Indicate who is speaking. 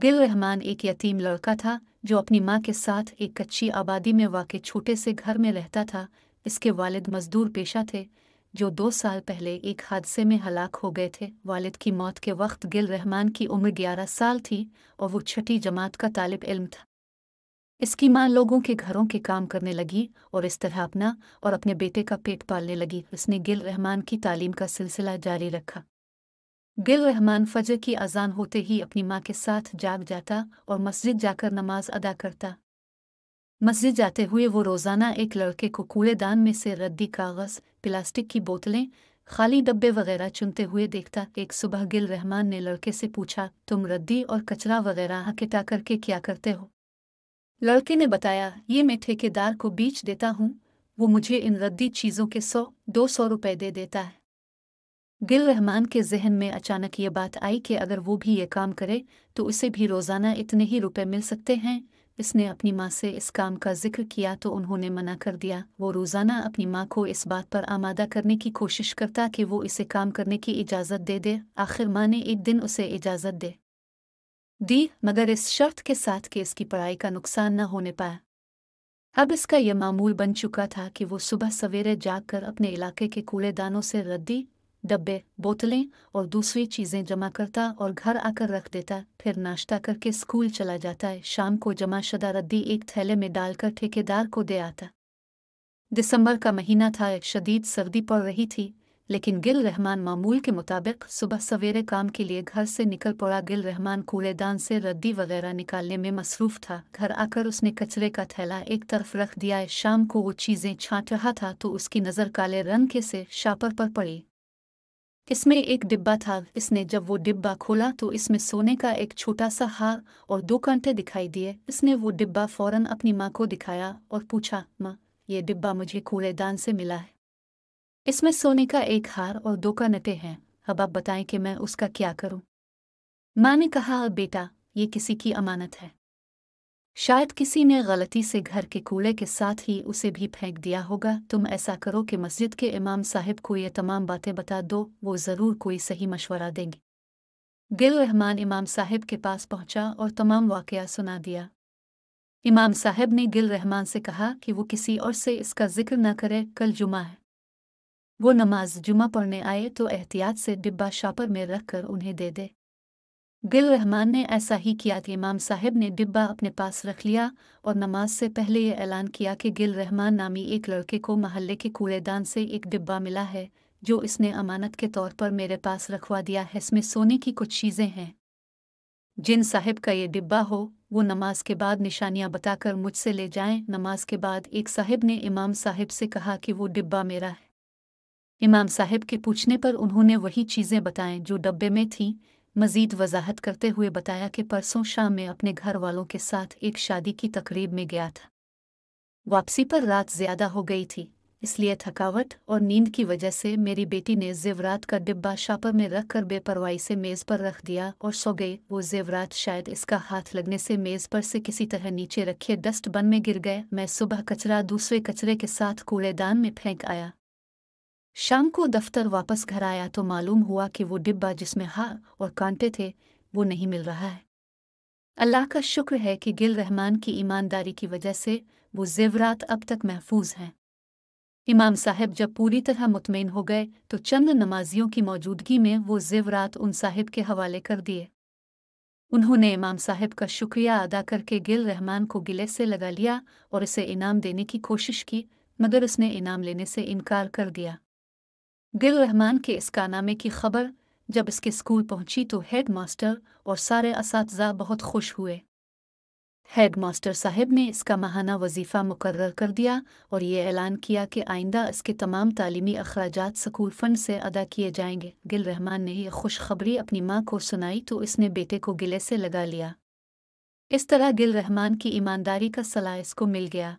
Speaker 1: bill Rahman एक यतीम लड़का था जो अपनी माँ के साथ एक कच्ची आबादी में वाक़ छोटे से घर में रहता था इसके वालिद मजदूर पेशा थे जो दो साल पहले एक हादसे में हलाक हो गए थे वालिद की मौत के वक्त गिल रहमान की उम्र ग्यारह साल थी और वो छठी जमात का तालब इल्म था इसकी माँ लोगों के घरों के काम करने लगी और इस तरह अपना और अपने बेटे का पेट पालने लगी उसने गिल रहमान की तालीम का सिलसिला जारी रखा गिल रहमान फजर की अजान होते ही अपनी माँ के साथ जाग जाता और मस्जिद जाकर नमाज अदा करता मस्जिद जाते हुए वो रोज़ाना एक लड़के को कूड़ेदान में से रद्दी कागज़ प्लास्टिक की बोतलें खाली डब्बे वगैरह चुनते हुए देखता एक सुबह गिल रहमान ने लड़के से पूछा तुम रद्दी और कचरा वगैरह हकेटा करके क्या करते हो लड़के ने बताया ये मैं ठेकेदार को बीच देता हूँ वो मुझे इन रद्दी चीज़ों के सौ दो सौ रुपये दे देता है गिल रहमान के जहन में अचानक ये बात आई कि अगर वो भी ये काम करे तो उसे भी रोज़ाना इतने ही रुपए मिल सकते हैं इसने अपनी माँ से इस काम का जिक्र किया तो उन्होंने मना कर दिया वो रोज़ाना अपनी माँ को इस बात पर आमादा करने की कोशिश करता कि वो इसे काम करने की इजाज़त दे दे आखिर माँ ने एक दिन उसे इजाज़त दे दी मगर इस शर्त के साथ कि इसकी पढ़ाई का नुकसान न होने पाया अब इसका यह मामूल बन चुका था कि वो सुबह सवेरे जाकर अपने इलाके के कूड़ेदानों से रद्दी डब्बे बोतलें और दूसरी चीज़ें जमा करता और घर आकर रख देता फिर नाश्ता करके स्कूल चला जाता है शाम को जमाशुदा रद्दी एक थैले में डालकर ठेकेदार को दे आता दिसंबर का महीना था एक शदीद सर्दी पड़ रही थी लेकिन गिल रहमान मामूल के मुताबिक सुबह सवेरे काम के लिए घर से निकल पड़ा गिल रहमान कूड़ेदान से रद्दी वगैरह निकालने में मसरूफ था घर आकर उसने कचरे का थैला एक तरफ रख दिया शाम को वो चीज़ें छाँट रहा था तो उसकी नज़र काले रंग के से शापर पर पड़ी इसमें एक डिब्बा था इसने जब वो डिब्बा खोला तो इसमें सोने का एक छोटा सा हार और दो कंटे दिखाई दिए इसने वो डिब्बा फौरन अपनी माँ को दिखाया और पूछा माँ ये डिब्बा मुझे कूड़ेदान से मिला है इसमें सोने का एक हार और दो कंटे हैं अब आप बताएं कि मैं उसका क्या करूं माँ ने कहा बेटा ये किसी की अमानत है शायद किसी ने गलती से घर के कूड़े के साथ ही उसे भी फेंक दिया होगा तुम ऐसा करो कि मस्जिद के इमाम साहब को ये तमाम बातें बता दो वो ज़रूर कोई सही मशवरा देंगे गिल रहमान इमाम साहिब के पास पहुंचा और तमाम वाक़ सुना दिया इमाम साहब ने गिल रहमान से कहा कि वो किसी और से इसका जिक्र न करे कल जुमा है वो नमाज जुमा पढ़ने आए तो एहतियात से डिब्बा शापर में रख कर उन्हें दे दे बिल रहमान ने ऐसा ही किया कि इमाम साहब ने डिब्बा अपने पास रख लिया और नमाज से पहले ये ऐलान किया कि गिल रहमान नामी एक लड़के को महल्ले के कूड़ेदान से एक डिब्बा मिला है जो इसने अमानत के तौर पर मेरे पास रखवा दिया है इसमें सोने की कुछ चीज़ें हैं जिन साहब का ये डिब्बा हो वो नमाज के बाद निशानियां बताकर मुझसे ले जाएं नमाज के बाद एक साहिब ने इमाम साहिब से कहा कि वो डिब्बा मेरा है इमाम साहिब के पूछने पर उन्होंने वही चीज़ें बताएं जो डब्बे में थीं मजीद वजाहत करते हुए बताया कि परसों शाम में अपने घर वालों के साथ एक शादी की तकरीब में गया था वापसी पर रात ज्यादा हो गई थी इसलिए थकावट और नींद की वजह से मेरी बेटी ने जेवरात का डिब्बा शापर में रख कर बेपरवाही से मेज़ पर रख दिया और सो गई वो जेवरात शायद इसका हाथ लगने से मेज़ पर से किसी तरह नीचे रखे डस्टबन में गिर गए मैं सुबह कचरा दूसरे कचरे के साथ कूड़ेदान में फेंक आया शाम को दफ्तर वापस घर आया तो मालूम हुआ कि वो डिब्बा जिसमें हार और कांटे थे वो नहीं मिल रहा है अल्लाह का शुक्र है कि गिल रहमान की ईमानदारी की वजह से वो जेवरात अब तक महफूज हैं इमाम साहब जब पूरी तरह मुतमिन हो गए तो चंद नमाजियों की मौजूदगी में वो जेवरात उन साहिब के हवाले कर दिए उन्होंने इमाम साहब का शुक्रिया अदा करके गिल रहमान को गिले से लगा लिया और इसे इनाम देने की कोशिश की मगर उसने इनाम लेने से इनकार कर दिया गिल रहमान के इस कारनामे की खबर जब इसके स्कूल पहुंची तो हेड मास्टर और सारे इस बहुत खुश हुए हेड मास्टर साहब ने इसका माहाना वजीफ़ा मुकर कर दिया और ये ऐलान किया कि आइंदा इसके तमाम तालीमी अखराज स्कूल फ़ंड से अदा किए जाएंगे गिल रहमान ने यह खुशखबरी अपनी माँ को सुनाई तो इसने बेटे को गिले से लगा लिया इस तरह गिल रहमान की ईमानदारी का सलाह इसको मिल गया